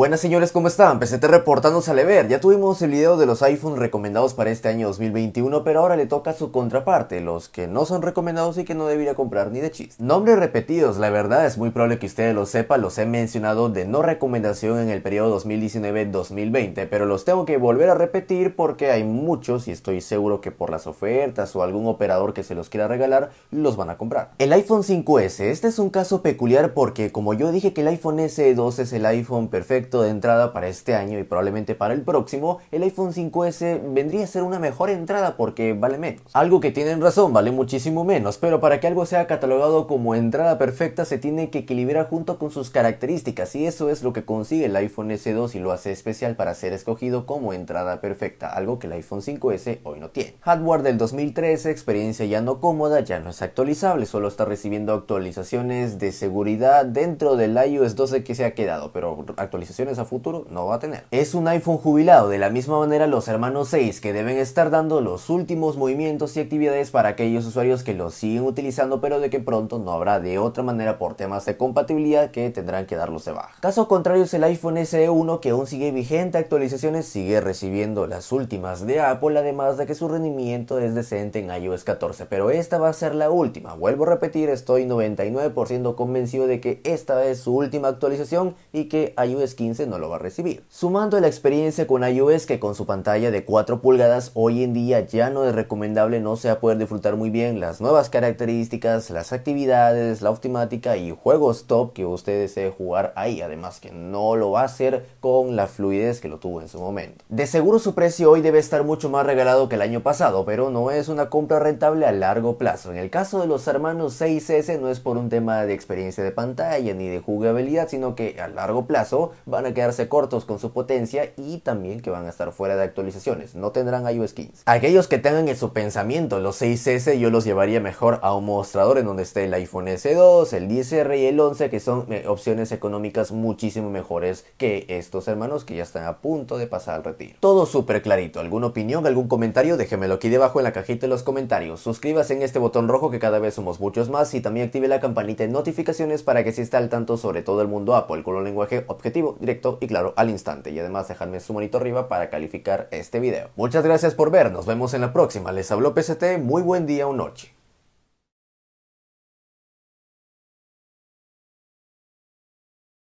Buenas señores, ¿cómo están? PCT reportándose a Lever. Ya tuvimos el video de los iPhones recomendados para este año 2021, pero ahora le toca su contraparte, los que no son recomendados y que no debería comprar ni de chiste. Nombres repetidos, la verdad es muy probable que ustedes lo sepan, los he mencionado de no recomendación en el periodo 2019-2020, pero los tengo que volver a repetir porque hay muchos y estoy seguro que por las ofertas o algún operador que se los quiera regalar, los van a comprar. El iPhone 5S, este es un caso peculiar porque como yo dije que el iPhone S2 es el iPhone perfecto, de entrada para este año y probablemente para el próximo, el iPhone 5S vendría a ser una mejor entrada porque vale menos. Algo que tienen razón, vale muchísimo menos, pero para que algo sea catalogado como entrada perfecta se tiene que equilibrar junto con sus características y eso es lo que consigue el iPhone S2 y lo hace especial para ser escogido como entrada perfecta, algo que el iPhone 5S hoy no tiene. Hardware del 2013, experiencia ya no cómoda, ya no es actualizable, solo está recibiendo actualizaciones de seguridad dentro del iOS 12 que se ha quedado, pero actualizaciones a futuro no va a tener. Es un iPhone jubilado, de la misma manera los hermanos 6 que deben estar dando los últimos movimientos y actividades para aquellos usuarios que lo siguen utilizando pero de que pronto no habrá de otra manera por temas de compatibilidad que tendrán que darlos de baja. Caso contrario es el iPhone SE 1 que aún sigue vigente actualizaciones, sigue recibiendo las últimas de Apple además de que su rendimiento es decente en iOS 14 pero esta va a ser la última, vuelvo a repetir estoy 99% convencido de que esta es su última actualización y que iOS no lo va a recibir. Sumando la experiencia con iOS que con su pantalla de 4 pulgadas hoy en día ya no es recomendable no sea poder disfrutar muy bien las nuevas características, las actividades, la optimática y juegos top que usted desee jugar ahí, además que no lo va a hacer con la fluidez que lo tuvo en su momento. De seguro su precio hoy debe estar mucho más regalado que el año pasado, pero no es una compra rentable a largo plazo. En el caso de los hermanos 6S no es por un tema de experiencia de pantalla ni de jugabilidad, sino que a largo plazo van a quedarse cortos con su potencia y también que van a estar fuera de actualizaciones, no tendrán iOS 15. Aquellos que tengan en su pensamiento los 6S yo los llevaría mejor a un mostrador en donde esté el iPhone S2, el 10R y el 11 que son eh, opciones económicas muchísimo mejores que estos hermanos que ya están a punto de pasar al retiro. Todo súper clarito, alguna opinión, algún comentario, déjemelo aquí debajo en la cajita de los comentarios, suscríbase en este botón rojo que cada vez somos muchos más y también active la campanita de notificaciones para que se esté al tanto sobre todo el mundo Apple con un lenguaje objetivo directo y claro al instante. Y además dejadme su manito arriba para calificar este video. Muchas gracias por ver, nos vemos en la próxima. Les habló PST, muy buen día o noche.